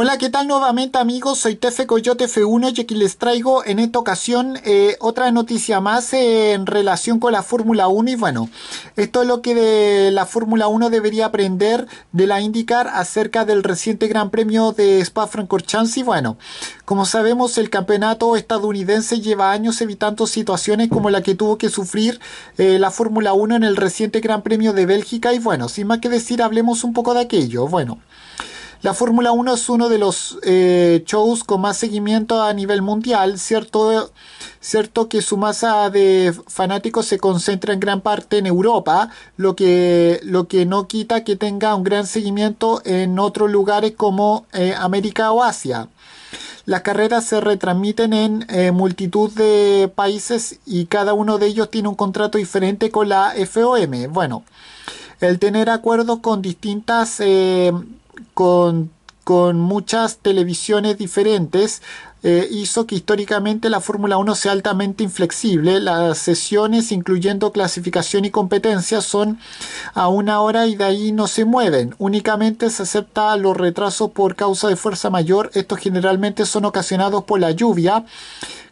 Hola, ¿qué tal nuevamente amigos? Soy Tefe Coyote F1 y aquí les traigo en esta ocasión eh, otra noticia más eh, en relación con la Fórmula 1 y bueno, esto es lo que de la Fórmula 1 debería aprender de la IndyCar acerca del reciente Gran Premio de Spa-Francorchamps y bueno, como sabemos el campeonato estadounidense lleva años evitando situaciones como la que tuvo que sufrir eh, la Fórmula 1 en el reciente Gran Premio de Bélgica y bueno, sin más que decir hablemos un poco de aquello, bueno... La Fórmula 1 es uno de los eh, shows con más seguimiento a nivel mundial, cierto, cierto que su masa de fanáticos se concentra en gran parte en Europa, lo que, lo que no quita que tenga un gran seguimiento en otros lugares como eh, América o Asia. Las carreras se retransmiten en eh, multitud de países y cada uno de ellos tiene un contrato diferente con la FOM. Bueno, el tener acuerdos con distintas con, muchas televisiones diferentes, eh, hizo que históricamente la Fórmula 1 sea altamente inflexible. Las sesiones, incluyendo clasificación y competencia, son a una hora y de ahí no se mueven. Únicamente se acepta los retrasos por causa de fuerza mayor. Estos generalmente son ocasionados por la lluvia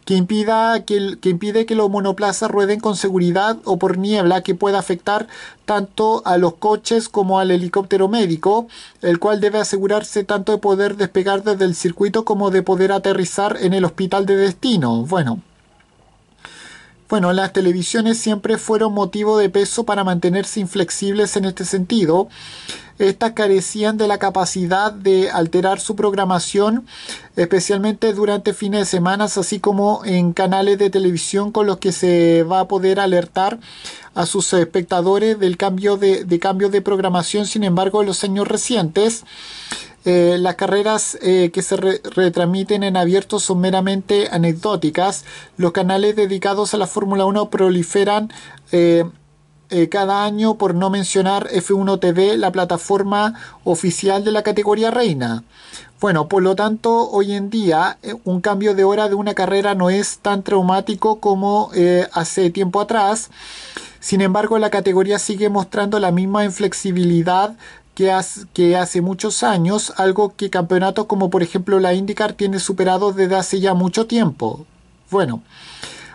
que, impida que, impide que los monoplazas rueden con seguridad o por niebla que pueda afectar tanto a los coches como al helicóptero médico, el cual debe asegurarse tanto de poder despegar desde el circuito como de poder aterrizar en el hospital de destino. Bueno. Bueno, las televisiones siempre fueron motivo de peso para mantenerse inflexibles en este sentido. Estas carecían de la capacidad de alterar su programación, especialmente durante fines de semana, así como en canales de televisión con los que se va a poder alertar a sus espectadores del cambio de, cambio de programación. Sin embargo, en los años recientes, eh, las carreras eh, que se retransmiten en abierto son meramente anecdóticas. Los canales dedicados a la Fórmula 1 proliferan eh, eh, cada año por no mencionar F1 TV, la plataforma oficial de la categoría reina. Bueno, por lo tanto, hoy en día eh, un cambio de hora de una carrera no es tan traumático como eh, hace tiempo atrás. Sin embargo, la categoría sigue mostrando la misma inflexibilidad que, que hace muchos años, algo que campeonatos como por ejemplo la IndyCar tiene superado desde hace ya mucho tiempo. Bueno,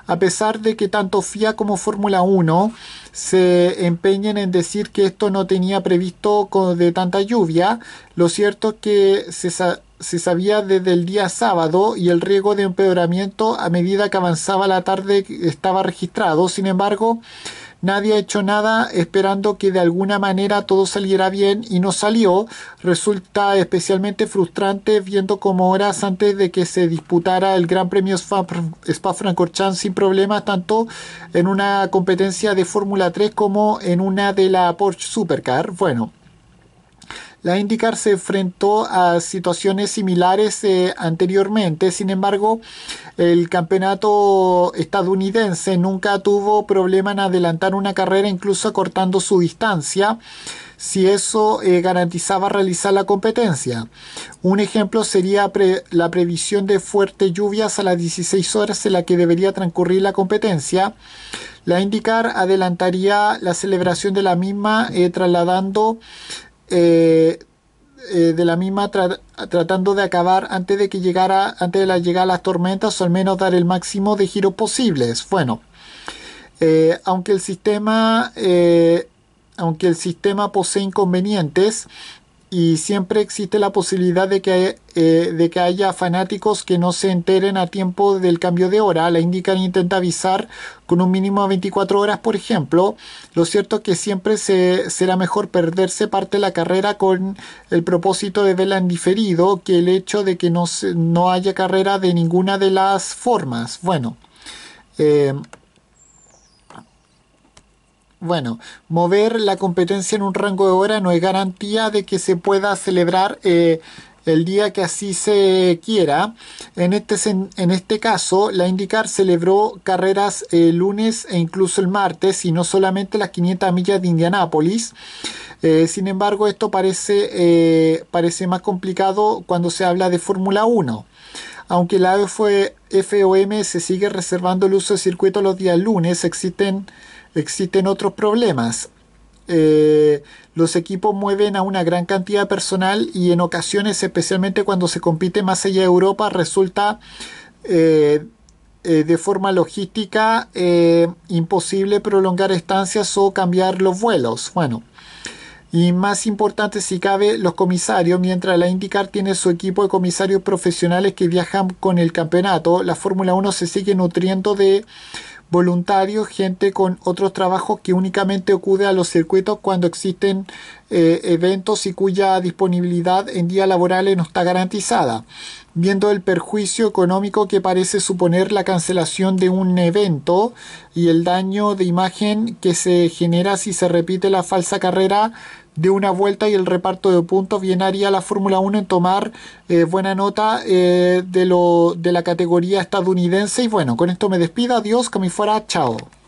a pesar de que tanto FIA como Fórmula 1 se empeñen en decir que esto no tenía previsto de tanta lluvia, lo cierto es que se, se sabía desde el día sábado y el riesgo de empeoramiento a medida que avanzaba la tarde estaba registrado. Sin embargo, Nadie ha hecho nada esperando que de alguna manera todo saliera bien y no salió. Resulta especialmente frustrante viendo cómo horas antes de que se disputara el Gran Premio Spa-Francorchamps sin problemas, tanto en una competencia de Fórmula 3 como en una de la Porsche Supercar. Bueno, la IndyCar se enfrentó a situaciones similares eh, anteriormente, sin embargo, el campeonato estadounidense nunca tuvo problema en adelantar una carrera, incluso acortando su distancia si eso eh, garantizaba realizar la competencia. Un ejemplo sería la previsión de fuertes lluvias a las 16 horas en la que debería transcurrir la competencia. La IndyCar adelantaría la celebración de la misma eh, trasladando eh, eh, de la misma tratando de acabar antes de que llegara antes de la llegada a las tormentas o al menos dar el máximo de giros posibles bueno eh, aunque el sistema aunque el sistema posee inconvenientes y siempre existe la posibilidad de que, haya, eh, de que haya fanáticos que no se enteren a tiempo del cambio de hora. La indican e intenta avisar con un mínimo de 24 horas, por ejemplo. Lo cierto es que siempre se, será mejor perderse parte de la carrera con el propósito de verla en diferido que el hecho de que no, no haya carrera de ninguna de las formas. Bueno. Eh, bueno, mover la competencia en un rango de hora no es garantía de que se pueda celebrar eh, el día que así se quiera. En este, en este caso, la IndyCar celebró carreras el eh, lunes e incluso el martes y no solamente las 500 millas de Indianápolis. Eh, sin embargo, esto parece, parece más complicado cuando se habla de Fórmula 1 aunque la FOM se sigue reservando el uso de circuito los días lunes, existen existen otros problemas. Eh, los equipos mueven a una gran cantidad de personal y en ocasiones, especialmente cuando se compite más allá de Europa, resulta eh, eh, de forma logística imposible prolongar estancias o cambiar los vuelos. Bueno, y más importante si cabe los comisarios, mientras la IndyCar tiene su equipo de comisarios profesionales que viajan con el campeonato, la Fórmula 1 se sigue nutriendo de voluntarios, gente con otros trabajos que únicamente acude a los circuitos cuando existen eh, eventos y cuya disponibilidad en días laborales no está garantizada. Viendo el perjuicio económico que parece suponer la cancelación de un evento y el daño de imagen que se genera si se repite la falsa carrera, de una vuelta y el reparto de puntos. Bien haría la Fórmula 1 en tomar eh, buena nota eh, de, lo, de la categoría estadounidense. Y bueno, con esto me despido. Adiós, que me fuera. Chao.